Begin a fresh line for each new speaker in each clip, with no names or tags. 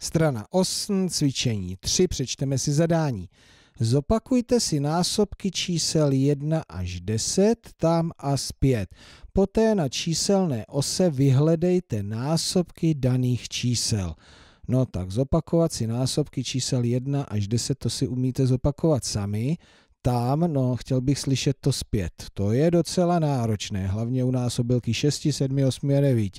Strana 8, cvičení 3, přečteme si zadání. Zopakujte si násobky čísel 1 až 10, tam a zpět. Poté na číselné ose vyhledejte násobky daných čísel. No tak zopakovat si násobky čísel 1 až 10, to si umíte zopakovat sami tam, no chtěl bych slyšet to zpět. To je docela náročné, hlavně u nás obylky 6, 7, 8 a 9.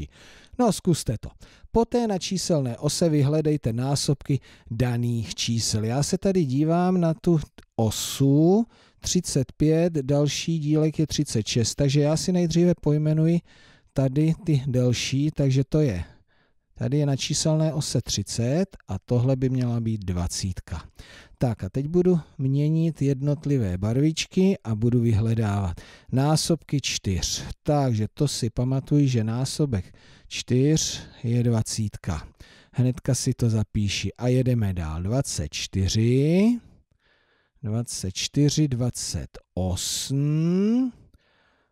No zkuste to. Poté na číselné ose vyhledejte násobky daných čísel. Já se tady dívám na tu osu 35, další dílek je 36, takže já si nejdříve pojmenuji tady ty delší, takže to je Tady je na číselné ose 30 a tohle by měla být 20. Tak a teď budu měnit jednotlivé barvičky a budu vyhledávat násobky 4. Takže to si pamatuj, že násobek 4 je 20. Hnedka si to zapíši a jedeme dál. 24, 24, 28,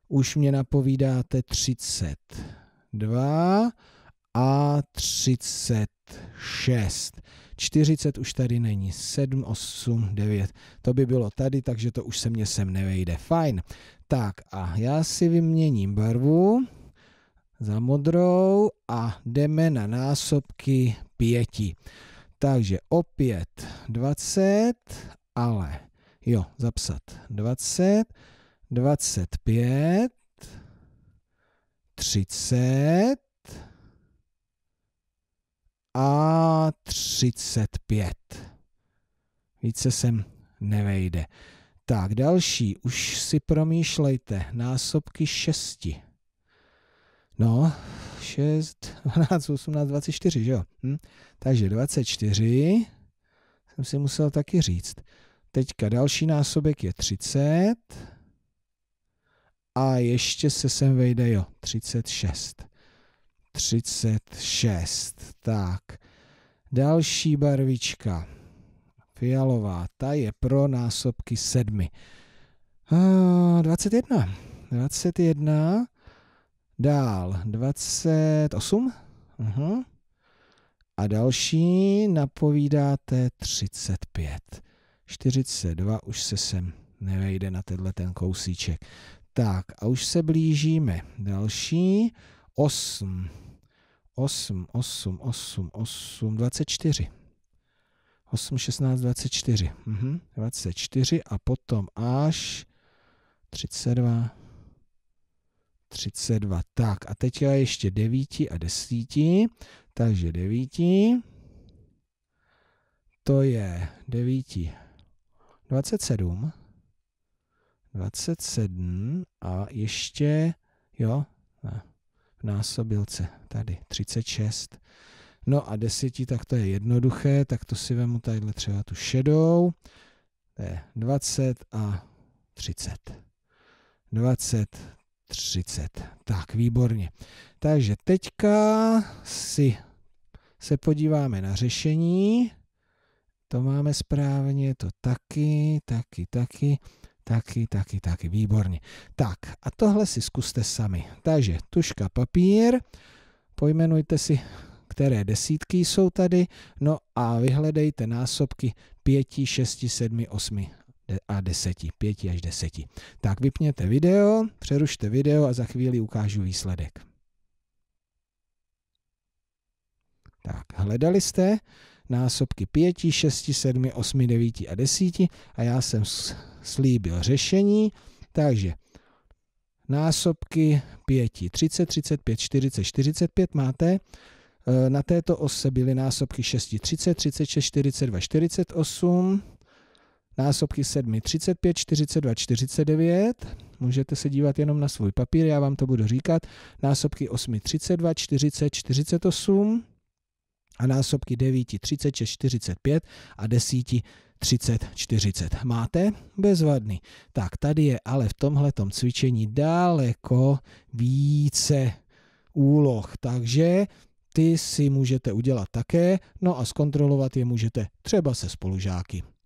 už mě napovídáte 32, 36. 40 už tady není, 7, 8, 9. To by bylo tady, takže to už se mě sem nevejde. Fajn. Tak a já si vyměním barvu za modrou a jdeme na násobky 5. Takže opět 20, ale jo, zapsat 20, 25, 30, a 35. Více sem nevejde. Tak, další. Už si promýšlejte. Násobky 6. No, 6, 12, 18, 24, že jo? Hm? Takže 24 jsem si musel taky říct. Teďka další násobek je 30 a ještě se sem vejde, jo, 36. 36. Tak, další barvička. Fialová, ta je pro násobky 7. Uh, 21. 21. Dál 28. -huh. Mhm. A další napovídáte 35. 42 už se sem nevejde na tenhle ten kousíček. Tak a už se blížíme. Další 8. 8, 8, 8, 8, 24. 8, 16, 24. Mhm. 24 a potom až 32. 32. Tak a teď je ještě 9 a 10. Takže 9. To je 9. 27. 27 a ještě, jo, v násobilce, tady 36. No a deseti, tak to je jednoduché, tak to si vemu tadyhle třeba tu šedou, to je 20 a 30. 20, 30. Tak, výborně. Takže teďka si se podíváme na řešení. To máme správně, to taky, taky, taky. Taky, taky, taky, výborně. Tak a tohle si zkuste sami. Takže tuška, papír, pojmenujte si, které desítky jsou tady, no a vyhledejte násobky 5, 6, 7, 8 a 10, 5 až 10. Tak vypněte video, přerušte video a za chvíli ukážu výsledek. Tak, hledali jste? násobky 5, 6, 7, 8, 9 a 10 a já jsem slíbil řešení, takže násobky 5, 30, 35, 40, 45 máte. E, na této ose byly násobky 6, 30, 36, 42, 48, násobky 7, 35, 42, 49. Můžete se dívat jenom na svůj papír, já vám to budu říkat. Násobky 8, 32, 40, 48 a násobky 9, 36, 45 a 10, 30, 40. Máte? Bezvadný. Tak tady je ale v tomhletom cvičení daleko více úloh, takže ty si můžete udělat také, no a zkontrolovat je můžete třeba se spolužáky.